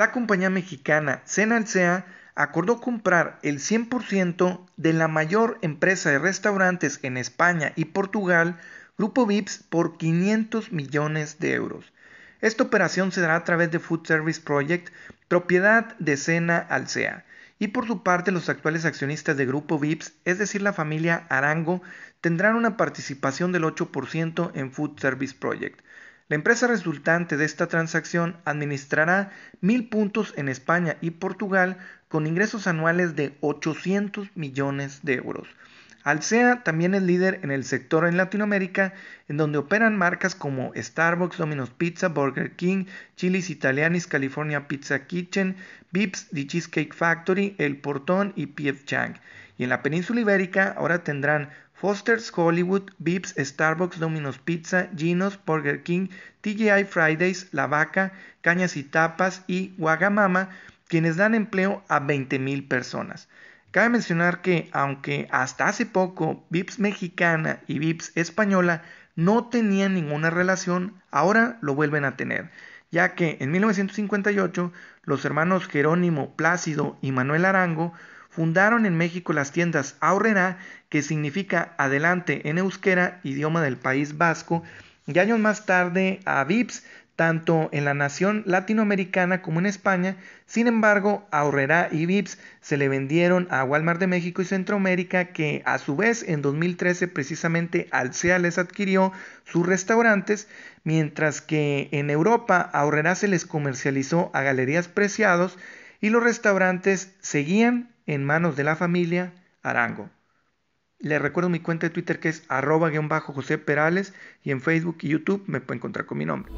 la compañía mexicana Alcea acordó comprar el 100% de la mayor empresa de restaurantes en España y Portugal, Grupo Vips, por 500 millones de euros. Esta operación se dará a través de Food Service Project, propiedad de Cena Alcea, Y por su parte, los actuales accionistas de Grupo Vips, es decir, la familia Arango, tendrán una participación del 8% en Food Service Project. La empresa resultante de esta transacción administrará mil puntos en España y Portugal con ingresos anuales de 800 millones de euros. Alsea también es líder en el sector en Latinoamérica, en donde operan marcas como Starbucks, Domino's Pizza, Burger King, Chili's Italianis, California Pizza Kitchen, Vips, The Cheesecake Factory, El Portón y P.F. Chang. Y en la península ibérica ahora tendrán Foster's Hollywood, Vips, Starbucks, Domino's Pizza, Gino's, Burger King, TGI Fridays, La Vaca, Cañas y Tapas y Guagamama, quienes dan empleo a 20.000 personas. Cabe mencionar que, aunque hasta hace poco Vips mexicana y Vips española no tenían ninguna relación, ahora lo vuelven a tener, ya que en 1958 los hermanos Jerónimo, Plácido y Manuel Arango fundaron en México las tiendas Aurrera, que significa adelante en euskera, idioma del País Vasco, y años más tarde a Vips, tanto en la nación latinoamericana como en España. Sin embargo, Aurrera y Vips se le vendieron a Walmart de México y Centroamérica, que a su vez en 2013 precisamente Alcea les adquirió sus restaurantes, mientras que en Europa Aurrera se les comercializó a Galerías Preciados y los restaurantes seguían en manos de la familia Arango. Les recuerdo mi cuenta de Twitter que es arroba-josé Perales y en Facebook y YouTube me pueden encontrar con mi nombre.